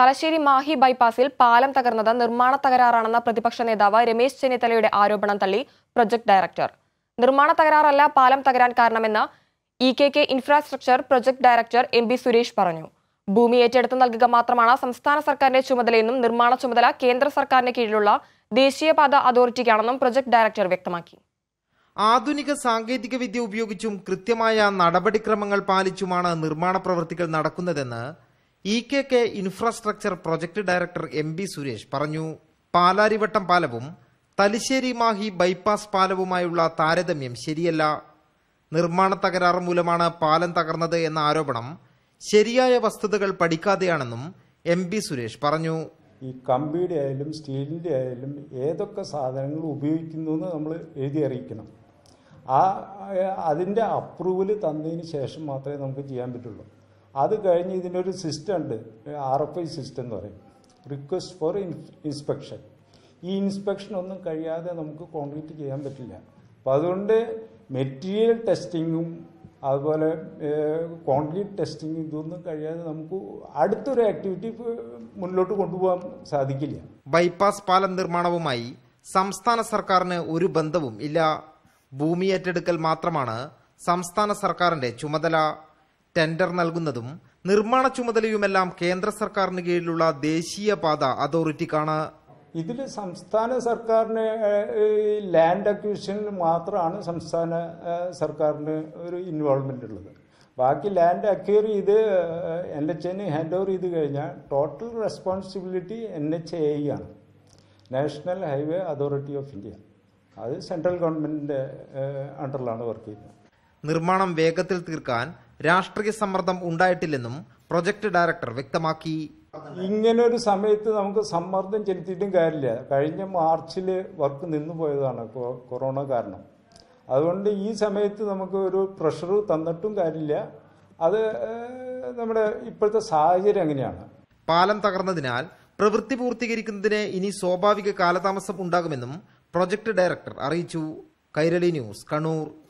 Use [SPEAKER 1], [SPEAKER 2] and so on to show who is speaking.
[SPEAKER 1] തലശ്ശേരി മാഹി ബൈപ്പാസിൽ പാലം തകർന്നത് നിർമ്മാണ തകരാറാണെന്ന പ്രതിപക്ഷ നേതാവ് രമേശ് ചെന്നിത്തലയുടെ ആരോപണം തള്ളി പ്രൊജക്ട് ഡയറക്ടർ നിർമ്മാണ തകരാറല്ല പാലം തകരാൻ കാരണമെന്ന് E K K infrastructure project director M B Suresh പറഞ്ഞു ഭൂമി ഏറ്റെടുത്ത് നൽകുക മാത്രമാണ് സംസ്ഥാന സർക്കാരിന്റെ ചുമതലയെന്നും നിർമ്മാണ ചുമതല കേന്ദ്ര സർക്കാരിന് കീഴിലുള്ള ദേശീയപാത അതോറിറ്റിക്കാണെന്നും പ്രൊജക്ട് ഡയറക്ടർ വ്യക്തമാക്കി
[SPEAKER 2] ആധുനിക സാങ്കേതിക വിദ്യ ഉപയോഗിച്ചും കൃത്യമായ നടപടിക്രമങ്ങൾ പാലിച്ചുമാണ് നിർമ്മാണ പ്രവൃത്തികൾ നടക്കുന്നതെന്ന് E K K infrastructure project director M B Suresh പറഞ്ഞു പാലാരിവട്ടം പാലവും തലശ്ശേരി മാഹി ബൈപ്പാസ് പാലവുമായുള്ള താരതമ്യം ശരിയല്ല നിർമ്മാണ തകരാറ് മൂലമാണ് പാലം തകർന്നത് എന്ന ആരോപണം ശരിയായ വസ്തുതകൾ പഠിക്കാതെയാണെന്നും
[SPEAKER 3] എം ബി സുരേഷ് പറഞ്ഞു ഈ കമ്പിയുടെ ആയാലും സ്റ്റീലിൻ്റെ ആയാലും ഏതൊക്കെ സാധനങ്ങൾ ഉപയോഗിക്കുന്നു എന്ന് നമ്മൾ എഴുതി അറിയിക്കണം ആ അതിൻ്റെ അപ്രൂവൽ തന്നതിന് ശേഷം മാത്രമേ നമുക്ക് ചെയ്യാൻ പറ്റുള്ളൂ അത് കഴിഞ്ഞ് ഇതിനൊരു സിസ്റ്റം ഉണ്ട് ആർ എഫ് ഐ സിസ്റ്റം എന്ന് പറയും റിക്വസ്റ്റ് ഫോർ ഇൻസ്പെക്ഷൻ ഈ ഇൻസ്പെക്ഷൻ ഒന്നും കഴിയാതെ നമുക്ക് കോൺക്രീറ്റ് ചെയ്യാൻ പറ്റില്ല അപ്പം അതുകൊണ്ട് മെറ്റീരിയൽ ടെസ്റ്റിങ്ങും അതുപോലെ കോൺക്രീറ്റ് ടെസ്റ്റിംഗ് ഇതൊന്നും കഴിയാതെ നമുക്ക് അടുത്തൊരു ആക്ടിവിറ്റി മുന്നോട്ട് കൊണ്ടുപോകാൻ സാധിക്കില്ല ബൈപ്പാസ് പാലം നിർമ്മാണവുമായി
[SPEAKER 2] സംസ്ഥാന സർക്കാരിന് ഒരു ബന്ധവും ഇല്ല ഭൂമി ഏറ്റെടുക്കൽ മാത്രമാണ് സംസ്ഥാന സർക്കാരിന്റെ ചുമതല ടെൻഡർ നൽകുന്നതും നിർമ്മാണ ചുമതലയുമെല്ലാം കേന്ദ്ര
[SPEAKER 3] സർക്കാരിന് കീഴിലുള്ള ദേശീയ പാത അതോറിറ്റിക്കാണ് ഇതിൽ സംസ്ഥാന സർക്കാരിന് ലാൻഡ് അക്വിഷനിൽ മാത്രമാണ് സംസ്ഥാന സർക്കാരിന് ഒരു ഇൻവോൾവ്മെൻ്റ് ഉള്ളത് ബാക്കി ലാൻഡ് അക്വയർ ചെയ്ത് എൻ എച്ച് എന് ഹാൻഡ് ഓവർ ചെയ്ത് കഴിഞ്ഞാൽ total responsibility N H A ആണ് national highway authority of India അത് സെൻട്രൽ ഗവൺമെൻറ്റിൻ്റെ അണ്ടറിലാണ് വർക്ക് ചെയ്യുന്നത്
[SPEAKER 2] നിർമ്മാണം വേഗത്തിൽ തീർക്കാൻ രാഷ്ട്രീയ സമ്മർദ്ദം ഉണ്ടായിട്ടില്ലെന്നും പ്രൊജക്ട് ഡയറക്ടർ വ്യക്തമാക്കി
[SPEAKER 3] ഇങ്ങനെ ഒരു സമയത്ത് നമുക്ക് സമ്മർദ്ദം ചെലുത്തിയിട്ടും കാര്യമില്ല കഴിഞ്ഞ മാർച്ചിൽ വർക്ക് നിന്നു പോയതാണ് കൊറോണ കാരണം അതുകൊണ്ട് ഈ സമയത്ത് നമുക്ക് ഒരു പ്രഷർ തന്നിട്ടും കാര്യമില്ല അത് നമ്മുടെ ഇപ്പോഴത്തെ സാഹചര്യം അങ്ങനെയാണ്
[SPEAKER 2] പാലം തകർന്നതിനാൽ പ്രവൃത്തി പൂർത്തീകരിക്കുന്നതിന് ഇനി സ്വാഭാവിക കാലതാമസം ഉണ്ടാകുമെന്നും പ്രൊജക്ട് ഡയറക്ടർ അറിയിച്ചു കൈരളി ന്യൂസ് കണ്ണൂർ